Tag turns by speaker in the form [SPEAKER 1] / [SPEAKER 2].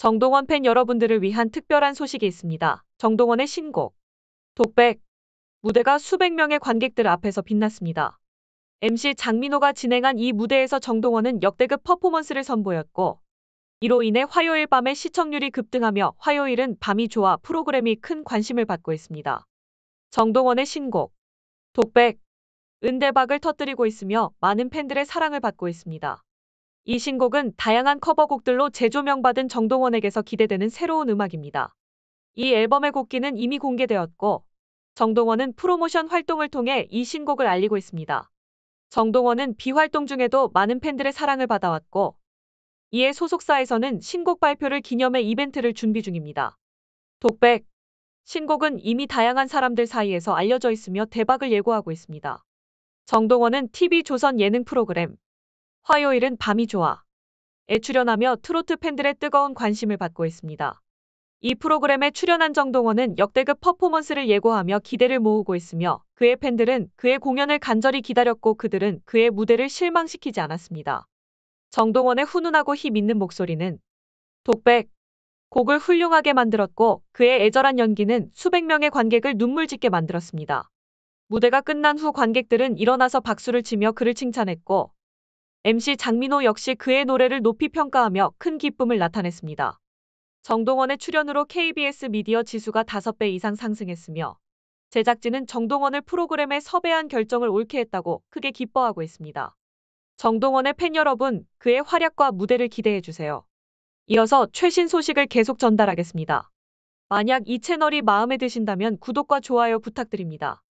[SPEAKER 1] 정동원 팬 여러분들을 위한 특별한 소식이 있습니다. 정동원의 신곡 독백 무대가 수백 명의 관객들 앞에서 빛났습니다. MC 장민호가 진행한 이 무대에서 정동원은 역대급 퍼포먼스를 선보였고 이로 인해 화요일 밤에 시청률이 급등하며 화요일은 밤이 좋아 프로그램이 큰 관심을 받고 있습니다. 정동원의 신곡 독백 은대박을 터뜨리고 있으며 많은 팬들의 사랑을 받고 있습니다. 이 신곡은 다양한 커버곡들로 재조명받은 정동원에게서 기대되는 새로운 음악입니다. 이 앨범의 곡기는 이미 공개되었고 정동원은 프로모션 활동을 통해 이 신곡을 알리고 있습니다. 정동원은 비활동 중에도 많은 팬들의 사랑을 받아왔고 이에 소속사에서는 신곡 발표를 기념해 이벤트를 준비 중입니다. 독백 신곡은 이미 다양한 사람들 사이에서 알려져 있으며 대박을 예고하고 있습니다. 정동원은 TV 조선 예능 프로그램 화요일은 밤이 좋아. 에 출연하며 트로트 팬들의 뜨거운 관심을 받고 있습니다. 이 프로그램에 출연한 정동원은 역대급 퍼포먼스를 예고하며 기대를 모으고 있으며 그의 팬들은 그의 공연을 간절히 기다렸고 그들은 그의 무대를 실망시키지 않았습니다. 정동원의 훈훈하고 힘 있는 목소리는 독백, 곡을 훌륭하게 만들었고 그의 애절한 연기는 수백 명의 관객을 눈물 짓게 만들었습니다. 무대가 끝난 후 관객들은 일어나서 박수를 치며 그를 칭찬했고 MC 장민호 역시 그의 노래를 높이 평가하며 큰 기쁨을 나타냈습니다. 정동원의 출연으로 KBS 미디어 지수가 5배 이상 상승했으며 제작진은 정동원을 프로그램에 섭외한 결정을 옳게 했다고 크게 기뻐하고 있습니다. 정동원의 팬 여러분, 그의 활약과 무대를 기대해주세요. 이어서 최신 소식을 계속 전달하겠습니다. 만약 이 채널이 마음에 드신다면 구독과 좋아요 부탁드립니다.